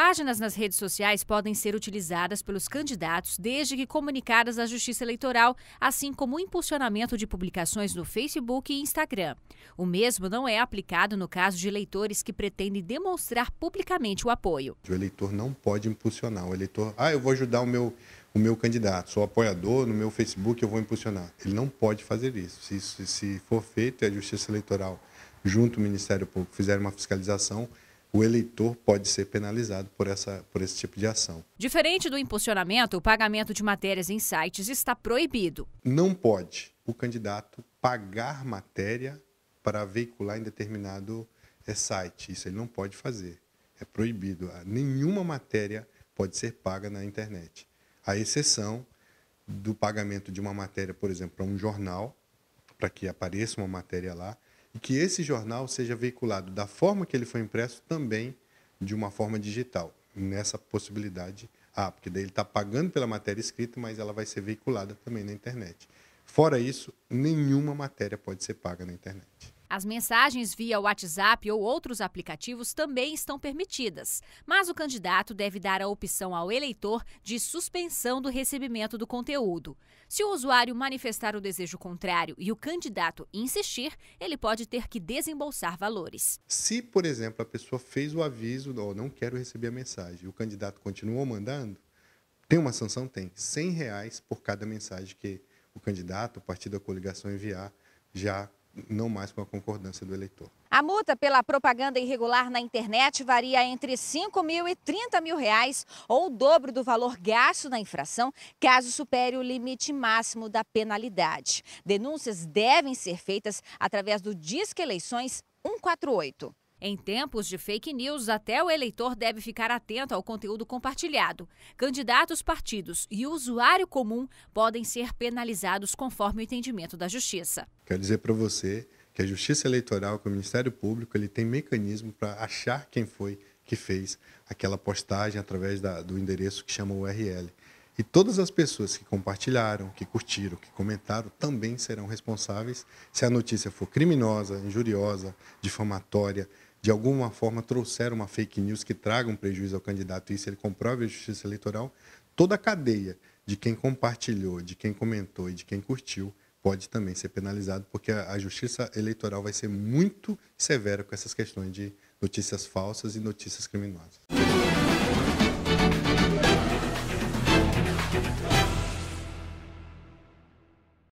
Páginas nas redes sociais podem ser utilizadas pelos candidatos desde que comunicadas à Justiça Eleitoral, assim como o impulsionamento de publicações no Facebook e Instagram. O mesmo não é aplicado no caso de eleitores que pretendem demonstrar publicamente o apoio. O eleitor não pode impulsionar. O eleitor, ah, eu vou ajudar o meu, o meu candidato, sou apoiador, no meu Facebook eu vou impulsionar. Ele não pode fazer isso. Se, se for feito e a Justiça Eleitoral, junto ao Ministério Público, fizer uma fiscalização, o eleitor pode ser penalizado por, essa, por esse tipo de ação. Diferente do impulsionamento, o pagamento de matérias em sites está proibido. Não pode o candidato pagar matéria para veicular em determinado eh, site. Isso ele não pode fazer. É proibido. Ah, nenhuma matéria pode ser paga na internet. A exceção do pagamento de uma matéria, por exemplo, para um jornal, para que apareça uma matéria lá, e que esse jornal seja veiculado da forma que ele foi impresso também de uma forma digital. Nessa possibilidade, ah, porque daí ele está pagando pela matéria escrita, mas ela vai ser veiculada também na internet. Fora isso, nenhuma matéria pode ser paga na internet. As mensagens via WhatsApp ou outros aplicativos também estão permitidas, mas o candidato deve dar a opção ao eleitor de suspensão do recebimento do conteúdo. Se o usuário manifestar o desejo contrário e o candidato insistir, ele pode ter que desembolsar valores. Se, por exemplo, a pessoa fez o aviso, não quero receber a mensagem, e o candidato continuou mandando, tem uma sanção? Tem. R$ reais por cada mensagem que o candidato, o partido, da coligação enviar já não mais com a concordância do eleitor. A multa pela propaganda irregular na internet varia entre 5 mil e 30 mil reais, ou o dobro do valor gasto na infração, caso supere o limite máximo da penalidade. Denúncias devem ser feitas através do Disque Eleições 148. Em tempos de fake news, até o eleitor deve ficar atento ao conteúdo compartilhado. Candidatos, partidos e usuário comum podem ser penalizados conforme o entendimento da Justiça. Quero dizer para você que a Justiça Eleitoral, que o Ministério Público, ele tem mecanismo para achar quem foi que fez aquela postagem através da, do endereço que chama URL. E todas as pessoas que compartilharam, que curtiram, que comentaram também serão responsáveis se a notícia for criminosa, injuriosa, difamatória, de alguma forma trouxeram uma fake news que traga um prejuízo ao candidato e se ele comprova a justiça eleitoral, toda a cadeia de quem compartilhou, de quem comentou e de quem curtiu pode também ser penalizado, porque a, a justiça eleitoral vai ser muito severa com essas questões de notícias falsas e notícias criminosas.